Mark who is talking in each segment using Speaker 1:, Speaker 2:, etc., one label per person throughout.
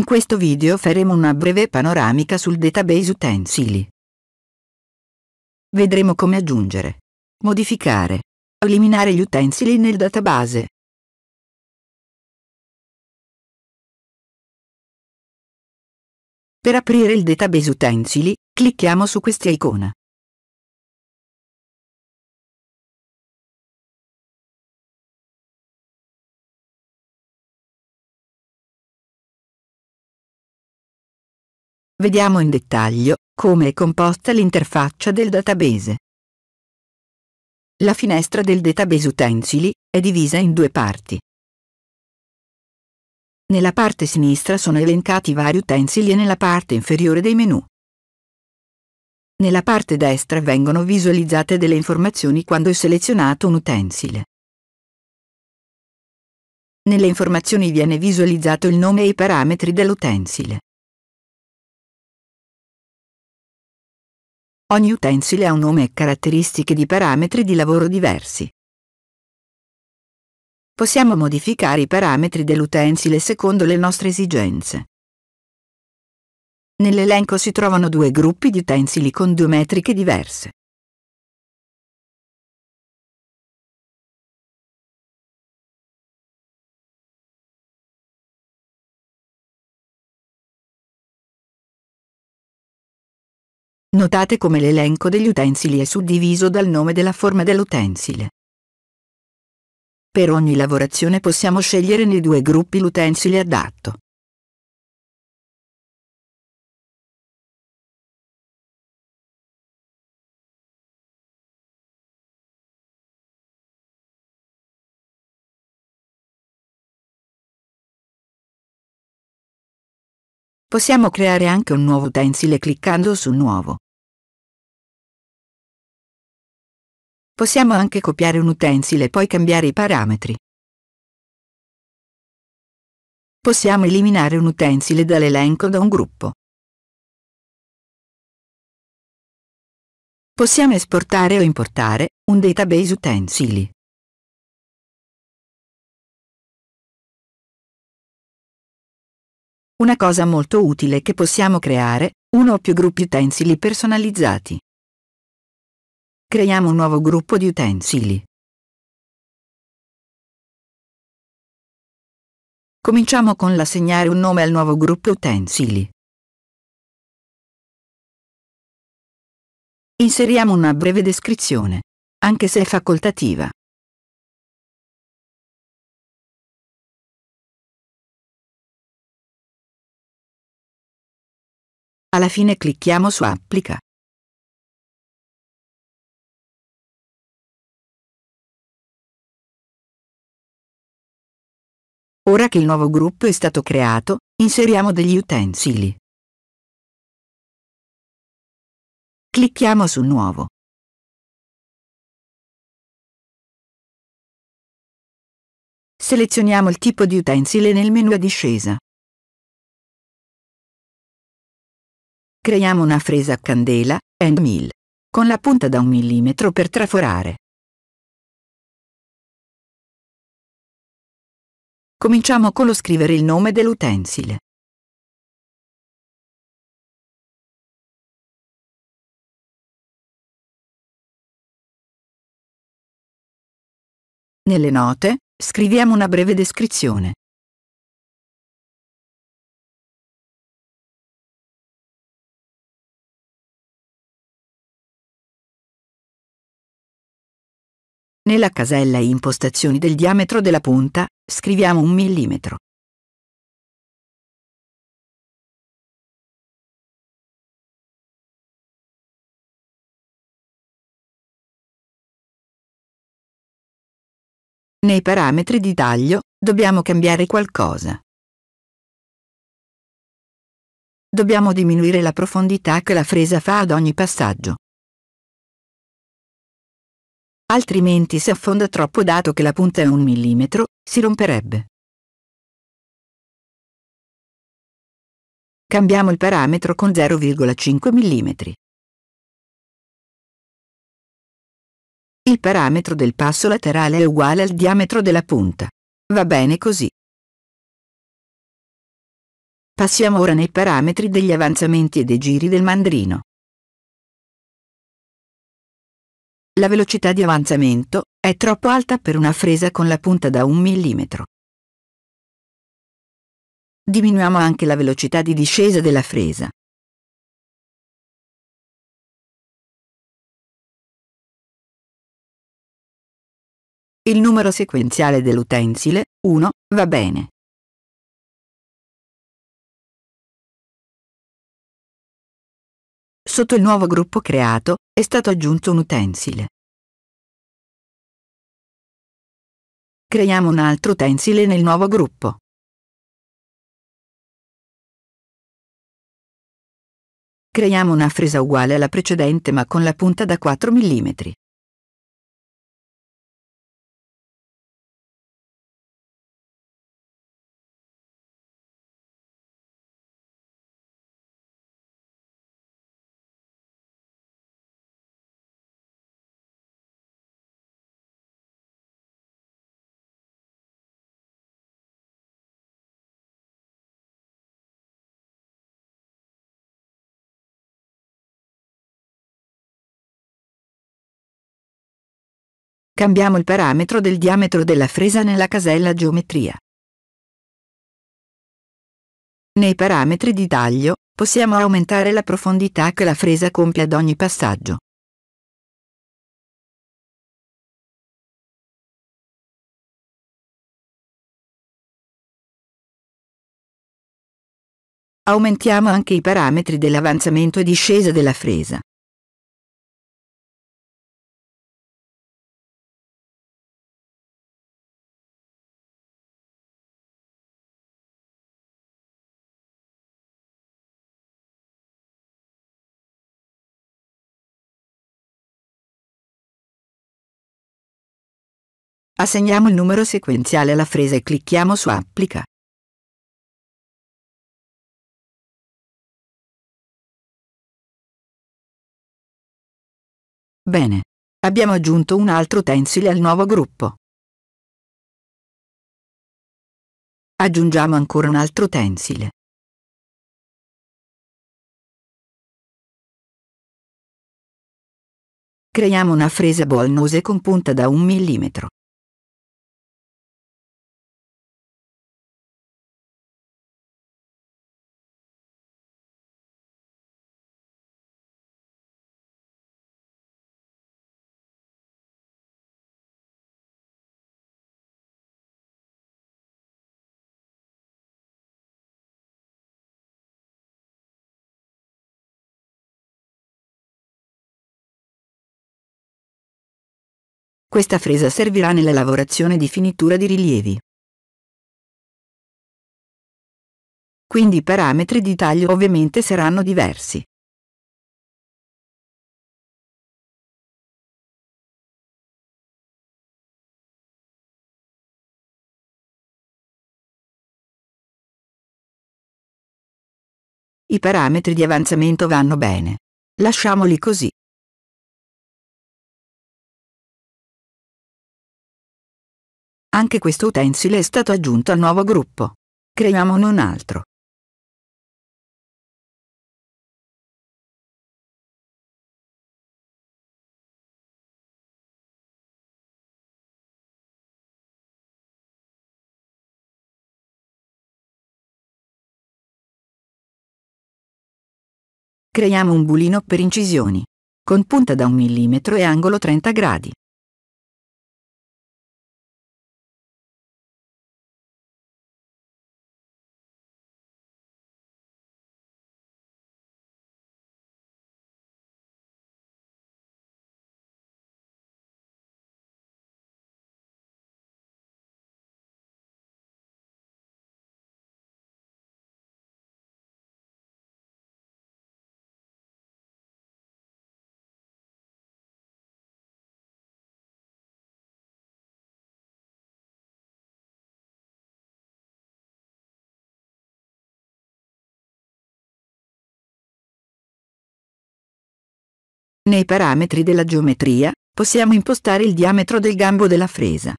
Speaker 1: In questo video faremo una breve panoramica sul database utensili. Vedremo come aggiungere, modificare, eliminare gli utensili nel
Speaker 2: database. Per aprire il database utensili, clicchiamo su questa icona.
Speaker 1: Vediamo in dettaglio come è composta l'interfaccia del database. La finestra del database utensili è divisa in due parti. Nella parte sinistra sono elencati vari utensili e nella parte inferiore dei menu. Nella parte destra vengono visualizzate delle informazioni quando è selezionato un utensile. Nelle informazioni viene visualizzato il nome e i parametri dell'utensile.
Speaker 2: Ogni utensile
Speaker 1: ha un nome e caratteristiche di parametri di lavoro diversi. Possiamo modificare i parametri dell'utensile secondo le nostre esigenze. Nell'elenco si trovano due gruppi di utensili con due metriche diverse.
Speaker 2: Notate come l'elenco degli
Speaker 1: utensili è suddiviso dal nome della forma dell'utensile. Per ogni lavorazione possiamo scegliere nei due gruppi l'utensile adatto. Possiamo creare anche un nuovo utensile cliccando su Nuovo. Possiamo anche copiare un utensile e poi cambiare i parametri.
Speaker 2: Possiamo eliminare un utensile dall'elenco da un gruppo. Possiamo esportare o importare un database utensili. Una cosa
Speaker 1: molto utile è che possiamo creare uno o più gruppi utensili personalizzati. Creiamo un nuovo gruppo di utensili.
Speaker 2: Cominciamo con l'assegnare un nome al nuovo gruppo utensili. Inseriamo una breve descrizione, anche se è facoltativa. Alla fine clicchiamo su Applica. che il nuovo gruppo è stato creato, inseriamo degli utensili. Clicchiamo su Nuovo. Selezioniamo il tipo di utensile nel menu a discesa. Creiamo una fresa a candela, end mill, con la punta da 1 mm per traforare. Cominciamo con lo scrivere il nome dell'utensile. Nelle note, scriviamo una breve descrizione. Nella casella impostazioni del diametro della punta scriviamo un millimetro. Nei parametri
Speaker 1: di taglio dobbiamo cambiare qualcosa. Dobbiamo diminuire la profondità che la fresa fa ad ogni passaggio altrimenti se affonda troppo dato che la punta è un
Speaker 2: millimetro, si romperebbe.
Speaker 1: Cambiamo il parametro con 0,5 mm. Il parametro del passo laterale è uguale al diametro della
Speaker 2: punta. Va bene così. Passiamo ora
Speaker 1: nei parametri degli avanzamenti e dei giri del mandrino. La velocità di avanzamento è troppo alta per una fresa con la punta da un millimetro. Diminuiamo anche la velocità
Speaker 2: di discesa della fresa. Il numero sequenziale dell'utensile, 1, va bene. Sotto il nuovo gruppo creato è stato aggiunto un utensile. Creiamo un altro utensile nel nuovo gruppo. Creiamo una fresa uguale alla precedente ma con la punta da 4 mm. cambiamo il parametro del diametro della fresa
Speaker 1: nella casella geometria. Nei parametri di taglio possiamo aumentare la profondità che la fresa compie ad ogni passaggio.
Speaker 2: Aumentiamo anche i parametri dell'avanzamento e discesa della fresa. Assegniamo il numero sequenziale alla fresa e clicchiamo su Applica. Bene. Abbiamo aggiunto un altro utensile al nuovo gruppo. Aggiungiamo ancora un altro utensile. Creiamo una fresa ball con punta da 1 mm. Questa fresa servirà nella lavorazione di finitura di rilievi. Quindi i parametri di taglio ovviamente saranno diversi. I parametri di avanzamento vanno bene. Lasciamoli così. Anche questo utensile è stato aggiunto al nuovo gruppo. Creiamone un altro. Creiamo un bulino per incisioni, con punta da 1 mm e angolo 30 gradi. Nei parametri della geometria, possiamo impostare il diametro del gambo della fresa.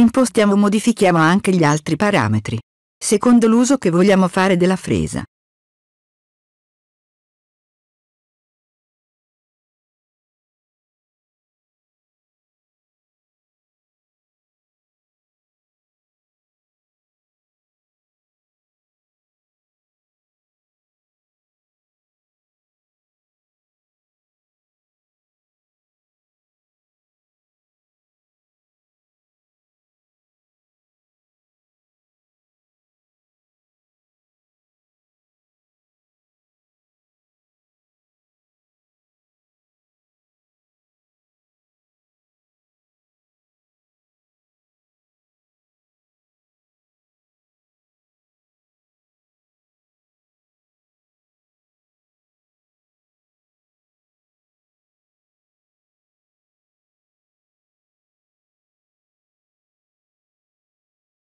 Speaker 2: Impostiamo o modifichiamo anche gli altri parametri, secondo l'uso che vogliamo fare della fresa.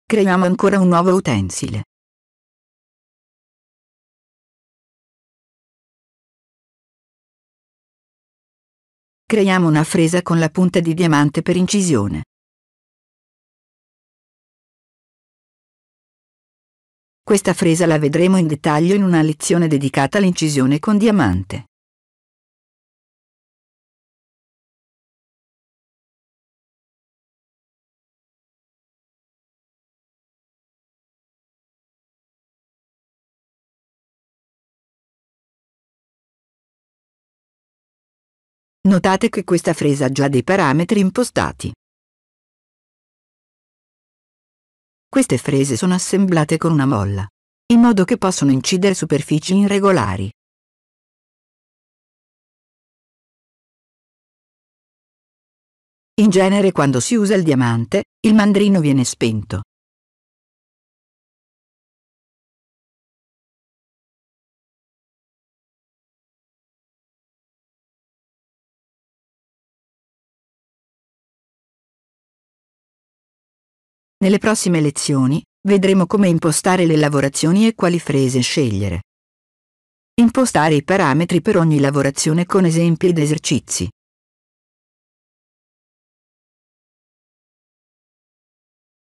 Speaker 2: Creiamo ancora un nuovo utensile. Creiamo
Speaker 1: una fresa con la punta di diamante per incisione. Questa fresa la vedremo in dettaglio in una lezione
Speaker 2: dedicata all'incisione con diamante. Notate che
Speaker 1: questa fresa ha già dei parametri impostati. Queste frese sono assemblate con una molla, in modo che possono incidere superfici
Speaker 2: irregolari. In genere quando si usa il diamante, il mandrino viene spento, Nelle
Speaker 1: prossime lezioni vedremo come impostare le lavorazioni e quali frese scegliere. Impostare i parametri per ogni lavorazione con esempi ed esercizi.